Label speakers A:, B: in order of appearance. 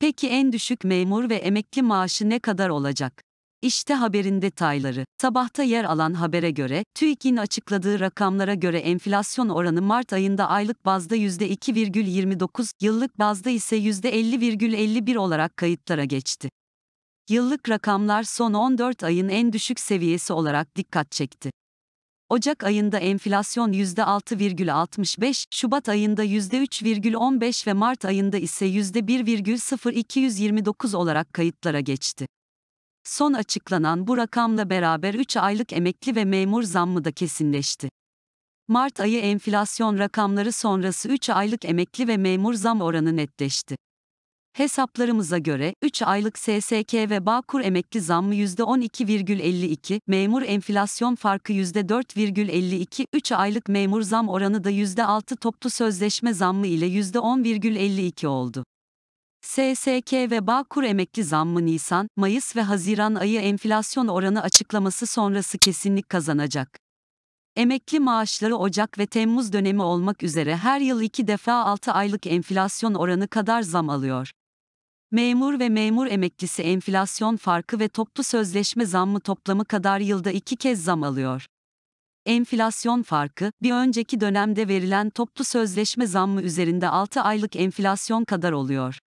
A: Peki en düşük memur ve emekli maaşı ne kadar olacak? İşte haberin detayları. Sabahta yer alan habere göre, TÜİK'in açıkladığı rakamlara göre enflasyon oranı Mart ayında aylık bazda %2,29, yıllık bazda ise %50,51 olarak kayıtlara geçti. Yıllık rakamlar son 14 ayın en düşük seviyesi olarak dikkat çekti. Ocak ayında enflasyon %6,65, Şubat ayında %3,15 ve Mart ayında ise %1,0229 olarak kayıtlara geçti. Son açıklanan bu rakamla beraber 3 aylık emekli ve memur zammı da kesinleşti. Mart ayı enflasyon rakamları sonrası 3 aylık emekli ve memur zam oranı netleşti. Hesaplarımıza göre 3 aylık SSK ve Bağkur emekli zammı %12,52, memur enflasyon farkı %4,52, 3 aylık memur zam oranı da %6 toplu sözleşme zammı ile %10,52 oldu. SSK ve Bağkur emekli zammı Nisan, Mayıs ve Haziran ayı enflasyon oranı açıklaması sonrası kesinlik kazanacak. Emekli maaşları Ocak ve Temmuz dönemi olmak üzere her yıl iki defa 6 aylık enflasyon oranı kadar zam alıyor. Memur ve memur emeklisi enflasyon farkı ve toplu sözleşme zammı toplamı kadar yılda iki kez zam alıyor. Enflasyon farkı, bir önceki dönemde verilen toplu sözleşme zammı üzerinde 6 aylık enflasyon kadar oluyor.